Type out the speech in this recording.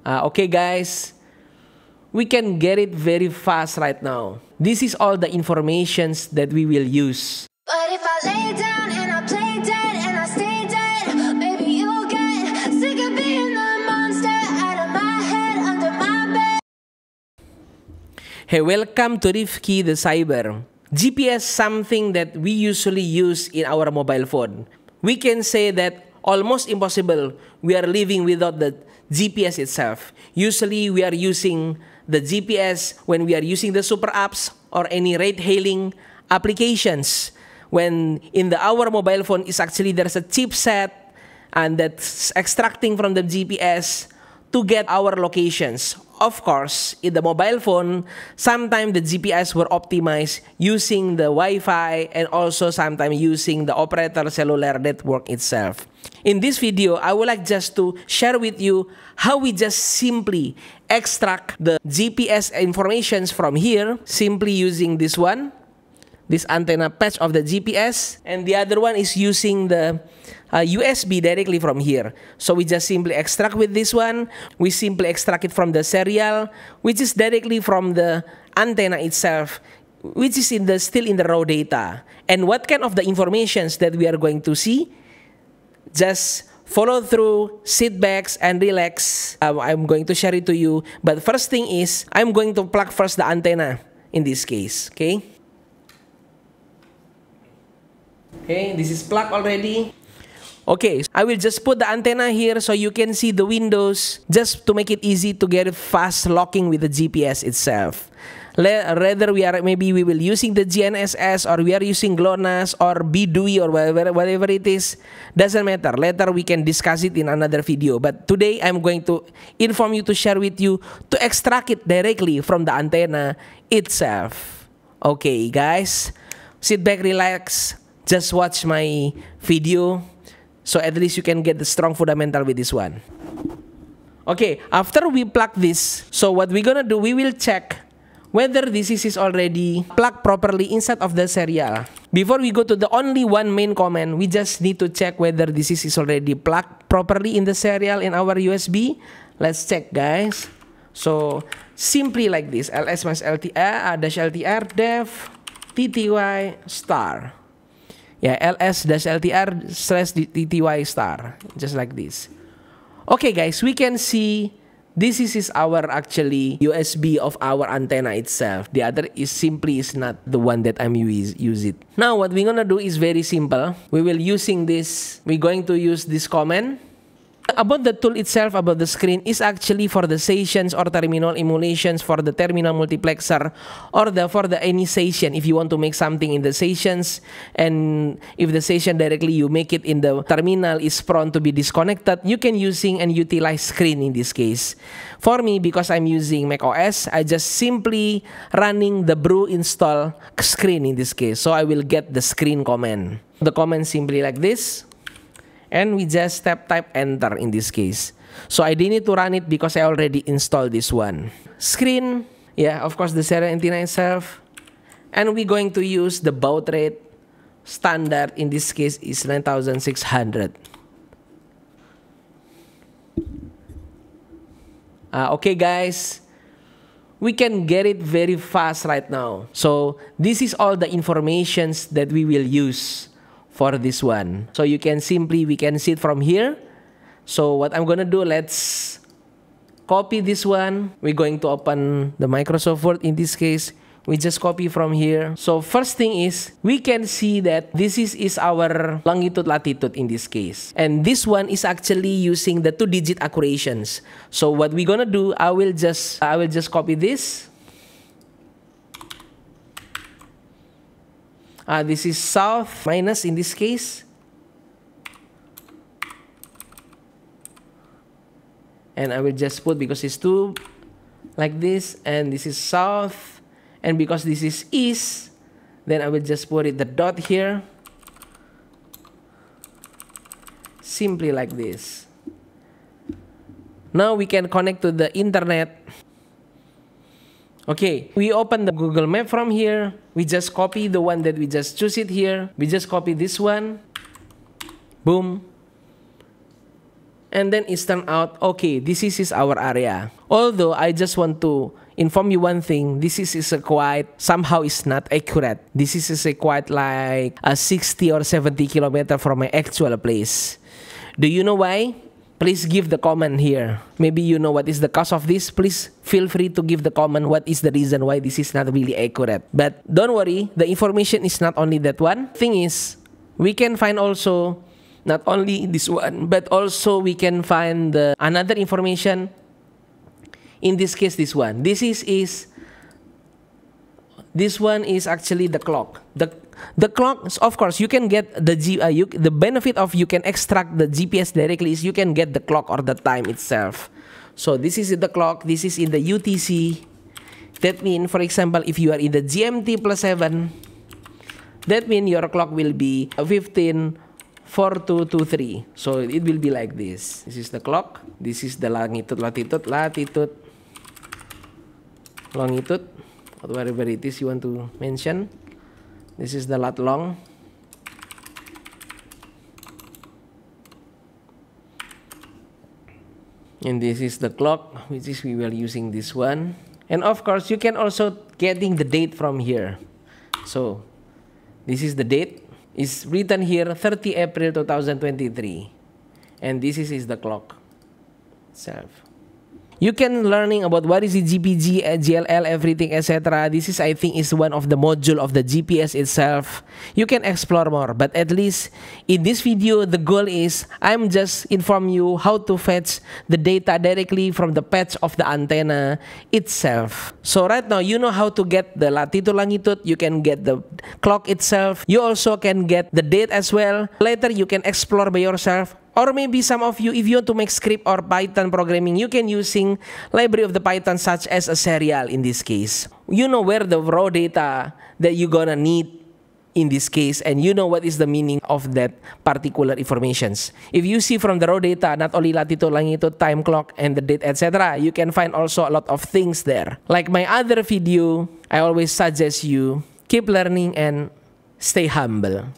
Uh, okay, guys, we can get it very fast right now. This is all the informations that we will use. Hey, welcome to Rifki the Cyber. GPS something that we usually use in our mobile phone. We can say that almost impossible. We are living without the GPS itself. Usually, we are using the GPS when we are using the super apps or any rate hailing applications. When in the our mobile phone is actually there's a chipset and that's extracting from the GPS to get our locations of course, in the mobile phone, sometimes the GPS were optimized using the Wi-Fi and also sometimes using the operator cellular network itself. In this video, I would like just to share with you how we just simply extract the GPS informations from here simply using this one, this antenna patch of the GPS, and the other one is using the uh, USB directly from here. So we just simply extract with this one. We simply extract it from the serial, which is directly from the antenna itself, which is in the still in the raw data. And what kind of the informations that we are going to see? Just follow through, sit back and relax. Um, I'm going to share it to you. But first thing is, I'm going to plug first the antenna in this case, okay? Okay, this is plugged already. Okay, I will just put the antenna here so you can see the windows just to make it easy to get fast locking with the GPS itself. Le rather we are maybe we will using the GNSS or we are using GLONASS or BDUI or whatever whatever it is doesn't matter later we can discuss it in another video but today I'm going to inform you to share with you to extract it directly from the antenna itself okay guys sit back relax just watch my video so at least you can get the strong fundamental with this one. Okay, after we plug this, so what we're gonna do, we will check whether this is already plugged properly inside of the serial. Before we go to the only one main command, we just need to check whether this is already plugged properly in the serial in our USB. Let's check guys. So simply like this, ls minus ltr, uh, dash ltr dev tty star. Yeah, ls dash ltr slash tty star, just like this. Okay, guys, we can see this is, is our actually USB of our antenna itself. The other is simply is not the one that I'm use, use it. Now, what we're gonna do is very simple. We will using this, we're going to use this command about the tool itself, about the screen, is actually for the sessions or terminal emulations for the terminal multiplexer or the for the any session. If you want to make something in the sessions and if the session directly you make it in the terminal is prone to be disconnected, you can using and utilize screen in this case. For me, because I'm using Mac OS, I just simply running the brew install screen in this case. So I will get the screen command. The command simply like this and we just step type enter in this case. So I didn't need to run it because I already installed this one. Screen, yeah, of course the serial antenna itself. And we're going to use the baud rate standard in this case is 9600. Uh, ah, okay guys, we can get it very fast right now. So this is all the informations that we will use for this one. So you can simply, we can see it from here. So what I'm gonna do, let's copy this one. We're going to open the Microsoft Word in this case. We just copy from here. So first thing is, we can see that this is, is our longitude latitude in this case. And this one is actually using the two digit accurations. So what we're gonna do, I will just, I will just copy this Uh, this is south minus in this case. And I will just put because it's 2 like this. And this is south. And because this is east, then I will just put it the dot here. Simply like this. Now we can connect to the internet. Okay, we open the Google Map from here. We just copy the one that we just choose it here. We just copy this one. Boom. And then it's turned out, okay, this is our area. Although I just want to inform you one thing this is, is a quite somehow it's not accurate this is, is a quite like a 60 or 70 kilometer from my actual place do you know why please give the comment here. Maybe you know what is the cause of this. Please feel free to give the comment what is the reason why this is not really accurate. But don't worry, the information is not only that one. Thing is, we can find also not only this one, but also we can find the, another information. In this case, this one. This is is this one is actually the clock. The the clock of course you can get the G, uh, you, the benefit of you can extract the GPS directly is you can get the clock or the time itself so this is the clock this is in the UTC that means for example if you are in the GMT plus 7 that means your clock will be 15 3 so it will be like this this is the clock this is the longitude latitude latitude longitude whatever it is you want to mention this is the lat long. And this is the clock, which is we were using this one. And of course, you can also getting the date from here. So this is the date. It's written here 30 April 2023. And this is, is the clock itself you can learning about what is the GPG, GLL, eh, everything, etc. This is, I think, is one of the module of the GPS itself. You can explore more, but at least in this video, the goal is I'm just inform you how to fetch the data directly from the patch of the antenna itself. So right now, you know how to get the latitude, longitude. You can get the clock itself. You also can get the date as well. Later, you can explore by yourself or maybe some of you, if you want to make script or Python programming, you can using library of the Python such as a serial in this case. You know where the raw data that you're gonna need in this case and you know what is the meaning of that particular informations. If you see from the raw data, not only latitude, longitude, time clock, and the date, etc., you can find also a lot of things there. Like my other video, I always suggest you keep learning and stay humble.